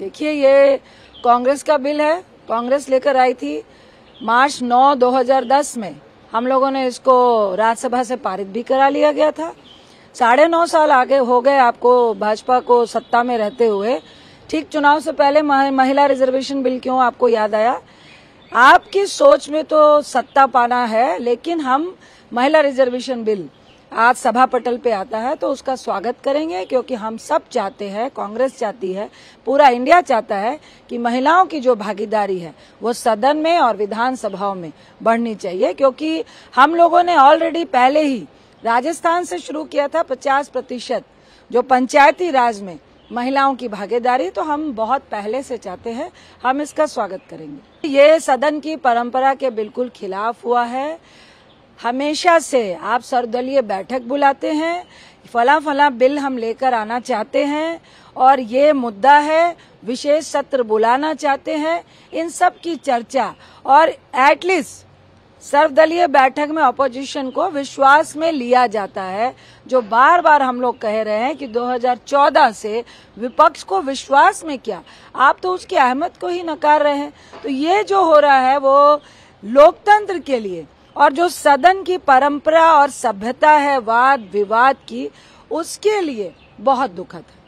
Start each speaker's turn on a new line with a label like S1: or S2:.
S1: देखिए ये कांग्रेस का बिल है कांग्रेस लेकर आई थी मार्च 9 2010 में हम लोगों ने इसको राज्यसभा से पारित भी करा लिया गया था साढ़े नौ साल आगे हो गए आपको भाजपा को सत्ता में रहते हुए ठीक चुनाव से पहले महिला रिजर्वेशन बिल क्यों आपको याद आया आपकी सोच में तो सत्ता पाना है लेकिन हम महिला रिजर्वेशन बिल आज सभा पटल पे आता है तो उसका स्वागत करेंगे क्योंकि हम सब चाहते हैं कांग्रेस चाहती है पूरा इंडिया चाहता है कि महिलाओं की जो भागीदारी है वो सदन में और विधानसभाओं में बढ़नी चाहिए क्योंकि हम लोगों ने ऑलरेडी पहले ही राजस्थान से शुरू किया था पचास प्रतिशत जो पंचायती राज में महिलाओं की भागीदारी तो हम बहुत पहले से चाहते हैं हम इसका स्वागत करेंगे ये सदन की परंपरा के बिल्कुल खिलाफ हुआ है हमेशा से आप सर्वदलीय बैठक बुलाते हैं फला फला बिल हम लेकर आना चाहते हैं और ये मुद्दा है विशेष सत्र बुलाना चाहते हैं इन सब की चर्चा और एटलीस्ट सर्वदलीय बैठक में ऑपोजिशन को विश्वास में लिया जाता है जो बार बार हम लोग कह रहे हैं कि 2014 से विपक्ष को विश्वास में क्या आप तो उसकी अहमद को ही नकार रहे हैं तो ये जो हो रहा है वो लोकतंत्र के लिए और जो सदन की परंपरा और सभ्यता है वाद विवाद की उसके लिए बहुत दुखद है